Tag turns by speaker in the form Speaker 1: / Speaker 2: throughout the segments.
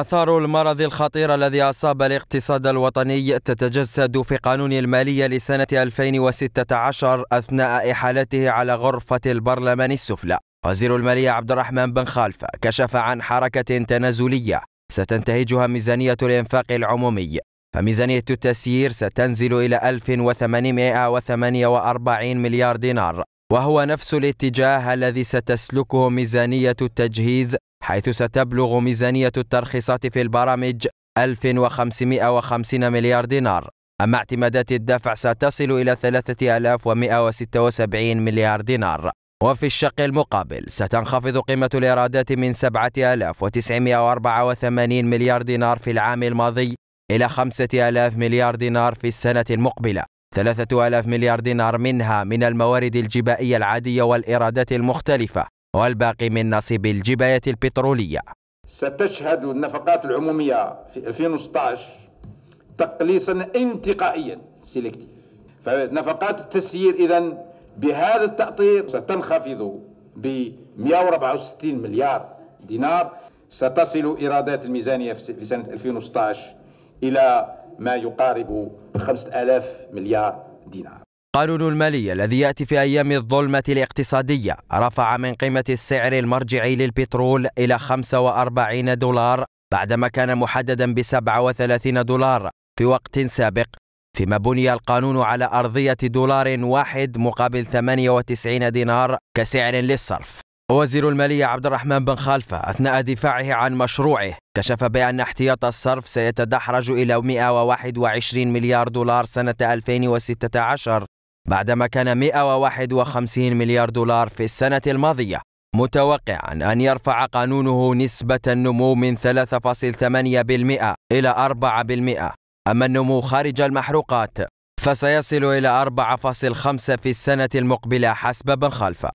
Speaker 1: آثار المرض الخطير الذي أصاب الاقتصاد الوطني تتجسد في قانون المالية لسنة 2016 أثناء إحالته على غرفة البرلمان السفلى. وزير المالية عبد الرحمن بن خالفة كشف عن حركة تنازلية ستنتهجها ميزانية الإنفاق العمومي فميزانية التسيير ستنزل إلى 1848 مليار دينار وهو نفس الاتجاه الذي ستسلكه ميزانية التجهيز حيث ستبلغ ميزانية الترخيصات في البرامج 1550 مليار دينار أما اعتمادات الدفع ستصل إلى 3176 مليار دينار وفي الشق المقابل ستنخفض قيمة الإيرادات من 7984 مليار دينار في العام الماضي إلى 5000 مليار دينار في السنة المقبلة 3000 مليار دينار منها من الموارد الجبائية العادية والإيرادات المختلفة والباقي من نصيب الجباية البترولية
Speaker 2: ستشهد النفقات العمومية في 2016 تقليصا انتقائيا سيلكتيف فنفقات التسيير إذا بهذا التأطير ستنخفض ب 164 مليار دينار ستصل إيرادات الميزانية في سنة 2016 إلى ما يقارب 5000 مليار دينار
Speaker 1: قانون المالية الذي يأتي في أيام الظلمة الاقتصادية رفع من قيمة السعر المرجعي للبترول إلى 45 دولار بعدما كان محددا ب 37 دولار في وقت سابق فيما بني القانون على أرضية دولار واحد مقابل 98 دينار كسعر للصرف وزير المالية عبد الرحمن بن خلفة أثناء دفاعه عن مشروعه كشف بأن احتياط الصرف سيتدحرج إلى 121 مليار دولار سنة 2016 بعدما كان 151 مليار دولار في السنة الماضية متوقعا أن يرفع قانونه نسبة النمو من 3.8% إلى 4% أما النمو خارج المحروقات فسيصل إلى 4.5 في السنة المقبلة حسب بن خلفة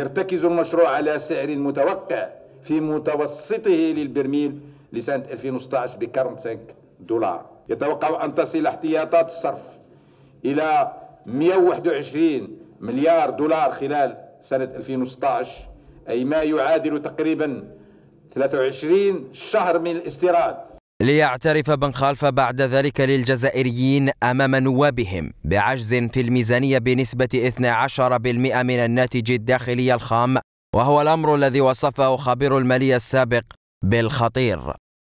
Speaker 2: يرتكز المشروع على سعر متوقع في متوسطه للبرميل لسنة 2016 ب 45 دولار يتوقع أن تصل احتياطات الصرف إلى 121 مليار دولار خلال سنة 2016 أي ما يعادل تقريبا 23 شهر من الاستيراد
Speaker 1: ليعترف بن خلف بعد ذلك للجزائريين أمام نوابهم بعجز في الميزانية بنسبة 12% من الناتج الداخلي الخام وهو الأمر الذي وصفه خبير المالية السابق بالخطير